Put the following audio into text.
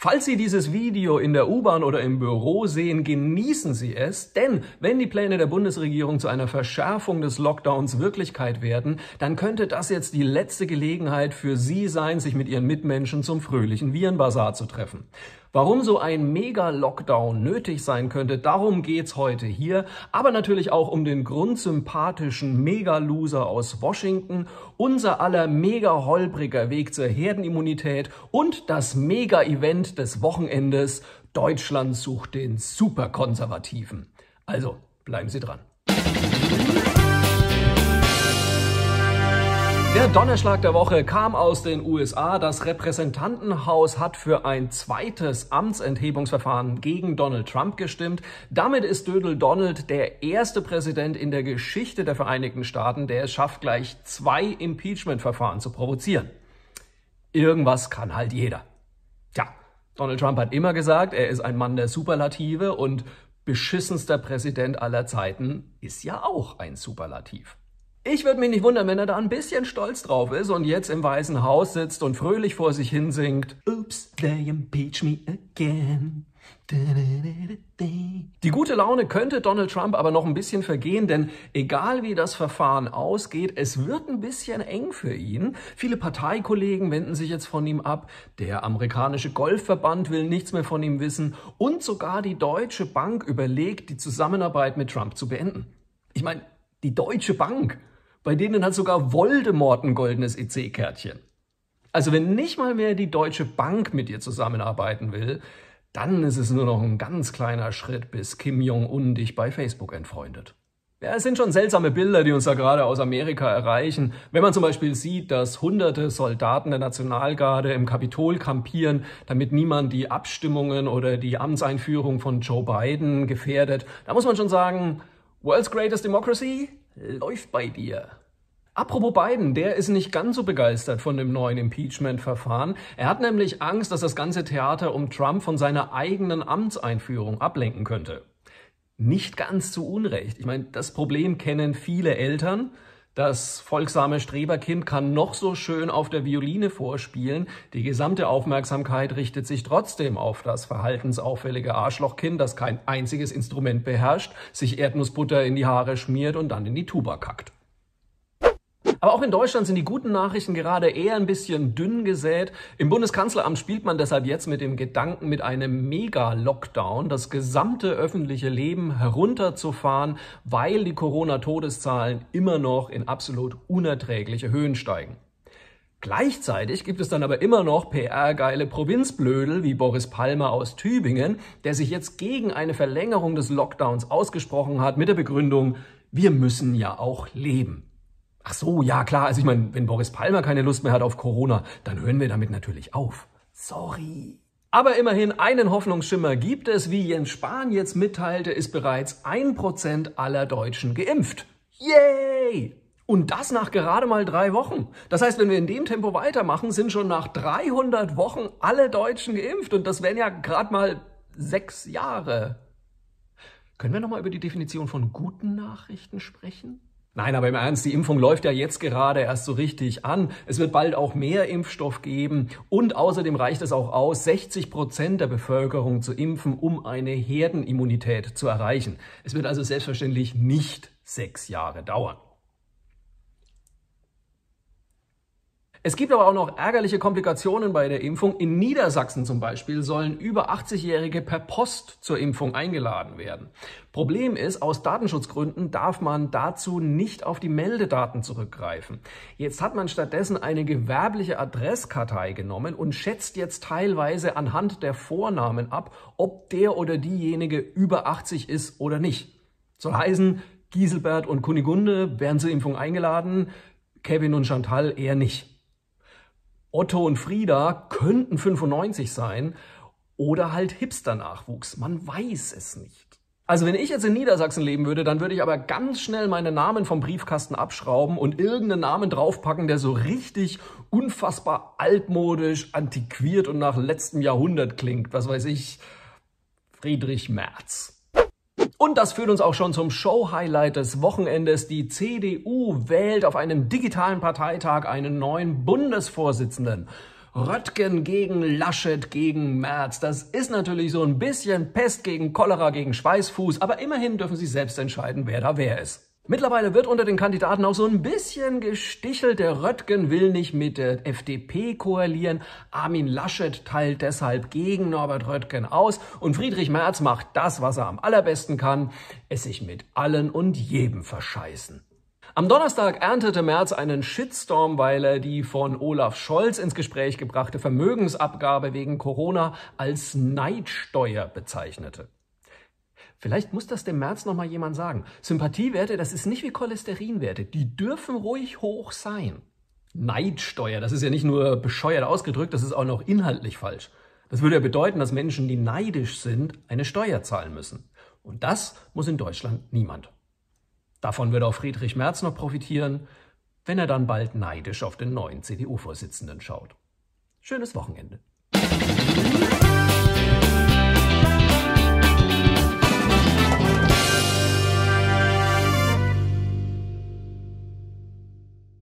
Falls Sie dieses Video in der U-Bahn oder im Büro sehen, genießen Sie es, denn wenn die Pläne der Bundesregierung zu einer Verschärfung des Lockdowns Wirklichkeit werden, dann könnte das jetzt die letzte Gelegenheit für Sie sein, sich mit Ihren Mitmenschen zum fröhlichen Virenbasar zu treffen. Warum so ein Mega-Lockdown nötig sein könnte, darum geht's heute hier, aber natürlich auch um den grundsympathischen Mega-Loser aus Washington, unser aller mega-holpriger Weg zur Herdenimmunität und das Mega-Event des Wochenendes Deutschland sucht den Superkonservativen. Also, bleiben Sie dran. Der Donnerschlag der Woche kam aus den USA. Das Repräsentantenhaus hat für ein zweites Amtsenthebungsverfahren gegen Donald Trump gestimmt. Damit ist Dödel Donald der erste Präsident in der Geschichte der Vereinigten Staaten, der es schafft, gleich zwei Impeachment-Verfahren zu provozieren. Irgendwas kann halt jeder. Tja, Donald Trump hat immer gesagt, er ist ein Mann der Superlative und beschissenster Präsident aller Zeiten ist ja auch ein Superlativ. Ich würde mich nicht wundern, wenn er da ein bisschen stolz drauf ist und jetzt im Weißen Haus sitzt und fröhlich vor sich hin singt. Oops, they impeach me again. Die gute Laune könnte Donald Trump aber noch ein bisschen vergehen, denn egal wie das Verfahren ausgeht, es wird ein bisschen eng für ihn. Viele Parteikollegen wenden sich jetzt von ihm ab, der amerikanische Golfverband will nichts mehr von ihm wissen und sogar die Deutsche Bank überlegt, die Zusammenarbeit mit Trump zu beenden. Ich meine, die Deutsche Bank. Bei denen hat sogar Voldemort ein goldenes EC-Kärtchen. Also wenn nicht mal mehr die Deutsche Bank mit dir zusammenarbeiten will, dann ist es nur noch ein ganz kleiner Schritt, bis Kim Jong-un dich bei Facebook entfreundet. Ja, es sind schon seltsame Bilder, die uns da gerade aus Amerika erreichen. Wenn man zum Beispiel sieht, dass hunderte Soldaten der Nationalgarde im Kapitol kampieren, damit niemand die Abstimmungen oder die Amtseinführung von Joe Biden gefährdet, da muss man schon sagen, World's Greatest Democracy? läuft bei dir. Apropos Biden, der ist nicht ganz so begeistert von dem neuen Impeachment-Verfahren. Er hat nämlich Angst, dass das ganze Theater um Trump von seiner eigenen Amtseinführung ablenken könnte. Nicht ganz zu Unrecht. Ich meine, das Problem kennen viele Eltern. Das folgsame Streberkind kann noch so schön auf der Violine vorspielen, die gesamte Aufmerksamkeit richtet sich trotzdem auf das verhaltensauffällige Arschlochkind, das kein einziges Instrument beherrscht, sich Erdnussbutter in die Haare schmiert und dann in die Tuba kackt. Aber auch in Deutschland sind die guten Nachrichten gerade eher ein bisschen dünn gesät. Im Bundeskanzleramt spielt man deshalb jetzt mit dem Gedanken, mit einem Mega-Lockdown das gesamte öffentliche Leben herunterzufahren, weil die Corona-Todeszahlen immer noch in absolut unerträgliche Höhen steigen. Gleichzeitig gibt es dann aber immer noch PR-geile Provinzblödel wie Boris Palmer aus Tübingen, der sich jetzt gegen eine Verlängerung des Lockdowns ausgesprochen hat mit der Begründung, wir müssen ja auch leben. Ach so, ja klar, also ich meine, wenn Boris Palmer keine Lust mehr hat auf Corona, dann hören wir damit natürlich auf. Sorry. Aber immerhin einen Hoffnungsschimmer gibt es. Wie Jens Spahn jetzt mitteilte, ist bereits ein Prozent aller Deutschen geimpft. Yay! Und das nach gerade mal drei Wochen. Das heißt, wenn wir in dem Tempo weitermachen, sind schon nach 300 Wochen alle Deutschen geimpft. Und das wären ja gerade mal sechs Jahre. Können wir nochmal über die Definition von guten Nachrichten sprechen? Nein, aber im Ernst, die Impfung läuft ja jetzt gerade erst so richtig an. Es wird bald auch mehr Impfstoff geben. Und außerdem reicht es auch aus, 60 Prozent der Bevölkerung zu impfen, um eine Herdenimmunität zu erreichen. Es wird also selbstverständlich nicht sechs Jahre dauern. Es gibt aber auch noch ärgerliche Komplikationen bei der Impfung. In Niedersachsen zum Beispiel sollen über 80-Jährige per Post zur Impfung eingeladen werden. Problem ist, aus Datenschutzgründen darf man dazu nicht auf die Meldedaten zurückgreifen. Jetzt hat man stattdessen eine gewerbliche Adresskartei genommen und schätzt jetzt teilweise anhand der Vornamen ab, ob der oder diejenige über 80 ist oder nicht. Soll heißen, Giselbert und Kunigunde werden zur Impfung eingeladen, Kevin und Chantal eher nicht. Otto und Frieda könnten 95 sein oder halt Hipster-Nachwuchs. Man weiß es nicht. Also wenn ich jetzt in Niedersachsen leben würde, dann würde ich aber ganz schnell meine Namen vom Briefkasten abschrauben und irgendeinen Namen draufpacken, der so richtig unfassbar altmodisch, antiquiert und nach letztem Jahrhundert klingt. Was weiß ich, Friedrich Merz. Und das führt uns auch schon zum Show-Highlight des Wochenendes. Die CDU wählt auf einem digitalen Parteitag einen neuen Bundesvorsitzenden. Röttgen gegen Laschet gegen Merz. Das ist natürlich so ein bisschen Pest gegen Cholera gegen Schweißfuß, aber immerhin dürfen Sie selbst entscheiden, wer da wer ist. Mittlerweile wird unter den Kandidaten auch so ein bisschen gestichelt. Der Röttgen will nicht mit der FDP koalieren. Armin Laschet teilt deshalb gegen Norbert Röttgen aus. Und Friedrich Merz macht das, was er am allerbesten kann, es sich mit allen und jedem verscheißen. Am Donnerstag erntete Merz einen Shitstorm, weil er die von Olaf Scholz ins Gespräch gebrachte Vermögensabgabe wegen Corona als Neidsteuer bezeichnete. Vielleicht muss das dem März nochmal jemand sagen. Sympathiewerte, das ist nicht wie Cholesterinwerte. Die dürfen ruhig hoch sein. Neidsteuer, das ist ja nicht nur bescheuert ausgedrückt, das ist auch noch inhaltlich falsch. Das würde ja bedeuten, dass Menschen, die neidisch sind, eine Steuer zahlen müssen. Und das muss in Deutschland niemand. Davon würde auch Friedrich Merz noch profitieren, wenn er dann bald neidisch auf den neuen CDU-Vorsitzenden schaut. Schönes Wochenende.